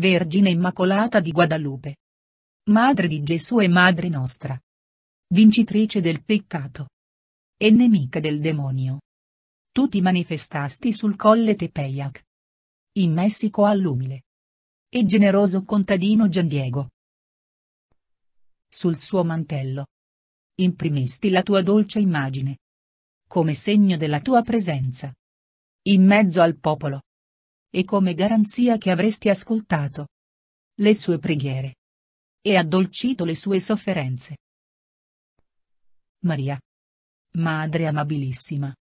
Vergine Immacolata di Guadalupe. Madre di Gesù e Madre nostra. Vincitrice del peccato. E nemica del demonio. Tu ti manifestasti sul colle Tepeyac. In Messico all'umile. E generoso contadino Gian Diego. Sul suo mantello. Imprimesti la tua dolce immagine. Come segno della tua presenza. In mezzo al popolo e come garanzia che avresti ascoltato le sue preghiere e addolcito le sue sofferenze. Maria. Madre amabilissima.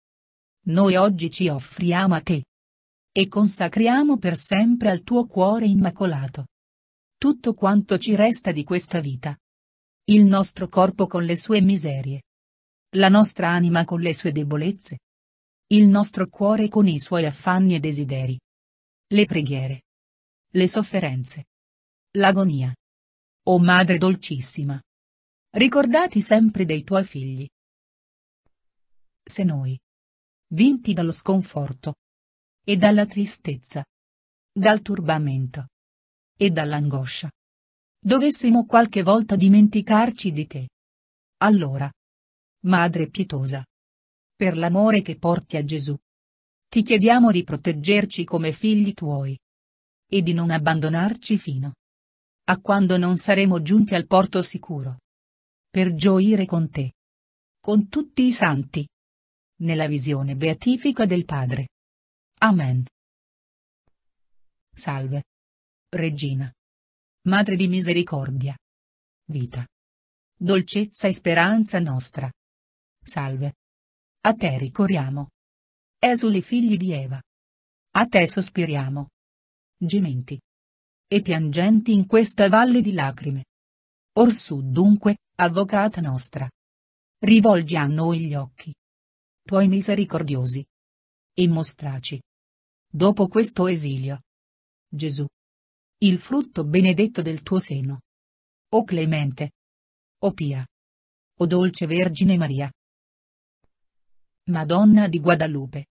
Noi oggi ci offriamo a te. E consacriamo per sempre al tuo cuore immacolato. Tutto quanto ci resta di questa vita. Il nostro corpo con le sue miserie. La nostra anima con le sue debolezze. Il nostro cuore con i suoi affanni e desideri le preghiere, le sofferenze, l'agonia. O oh Madre dolcissima, ricordati sempre dei tuoi figli. Se noi, vinti dallo sconforto e dalla tristezza, dal turbamento e dall'angoscia, dovessimo qualche volta dimenticarci di te. Allora, Madre pietosa, per l'amore che porti a Gesù, ti chiediamo di proteggerci come figli tuoi. E di non abbandonarci fino a quando non saremo giunti al porto sicuro. Per gioire con te. Con tutti i santi. Nella visione beatifica del Padre. Amen. Salve. Regina. Madre di misericordia. Vita. Dolcezza e speranza nostra. Salve. A te ricorriamo. Esuli figli di Eva. A te sospiriamo. Gementi. E piangenti in questa valle di lacrime. Orsù dunque, avvocata nostra. Rivolgi a noi gli occhi. Tuoi misericordiosi. E mostraci. Dopo questo esilio. Gesù. Il frutto benedetto del tuo seno. O clemente. O pia. O dolce Vergine Maria. Madonna di Guadalupe.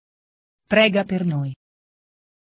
Prega per noi.